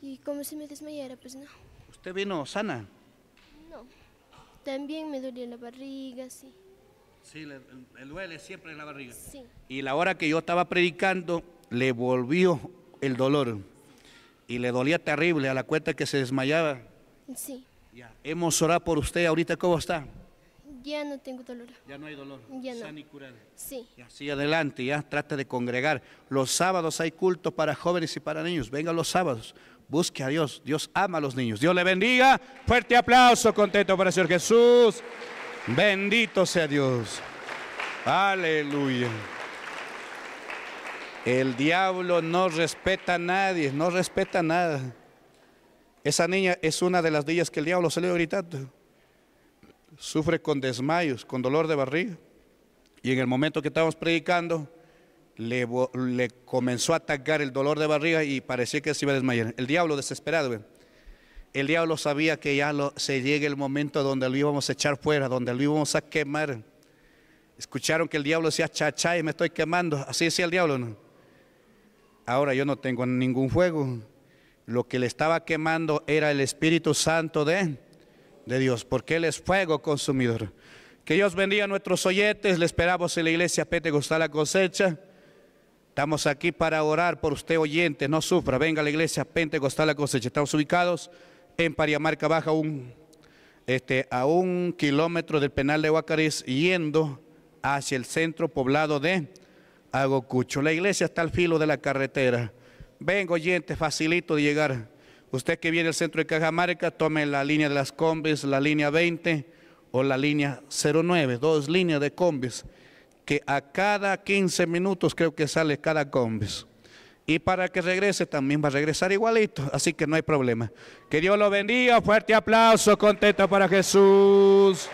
y como si me desmayara, pues no. ¿Usted vino sana? No. También me dolía la barriga, sí. Sí, le, duele siempre en la barriga. Sí. Y la hora que yo estaba predicando le volvió el dolor y le dolía terrible a la cuenta que se desmayaba. Sí. Ya. Hemos orado por usted ahorita, ¿cómo está? Ya no tengo dolor. Ya no hay dolor. Ya no. Sí. así adelante, ya trate de congregar. Los sábados hay culto para jóvenes y para niños. Venga los sábados. Busque a Dios. Dios ama a los niños. Dios le bendiga. Fuerte aplauso, contento para el Señor Jesús. Bendito sea Dios. Aleluya. El diablo no respeta a nadie, no respeta nada. Esa niña es una de las niñas que el diablo salió gritando sufre con desmayos, con dolor de barriga. Y en el momento que estábamos predicando, le, comenzó a atacar el dolor de barriga y parecía que se iba a desmayar. El diablo desesperado, el diablo sabía que ya se llega el momento donde lo íbamos a echar fuera, donde lo íbamos a quemar. Escucharon que el diablo decía, y me estoy quemando. Así decía el diablo. Ahora yo no tengo ningún fuego. Lo que le estaba quemando era el Espíritu Santo de de Dios, porque Él es fuego consumidor. Que Dios bendiga a nuestros oyentes, le esperamos en la iglesia Pentecostal La Cosecha. Estamos aquí para orar por usted oyente, no sufra, venga a la iglesia Pentecostal La Cosecha. Estamos ubicados en Pariamarca Baja, un, este, a un kilómetro del penal de Huacarís, yendo hacia el centro poblado de Agocucho. La iglesia está al filo de la carretera. Venga oyente, facilito de llegar. Usted que viene al centro de Cajamarca, tome la línea de las combis, la línea 20 o la línea 09, dos líneas de combis, que a cada 15 minutos creo que sale cada combis. Y para que regrese también va a regresar igualito, así que no hay problema. Que Dios lo bendiga, fuerte aplauso, contento para Jesús.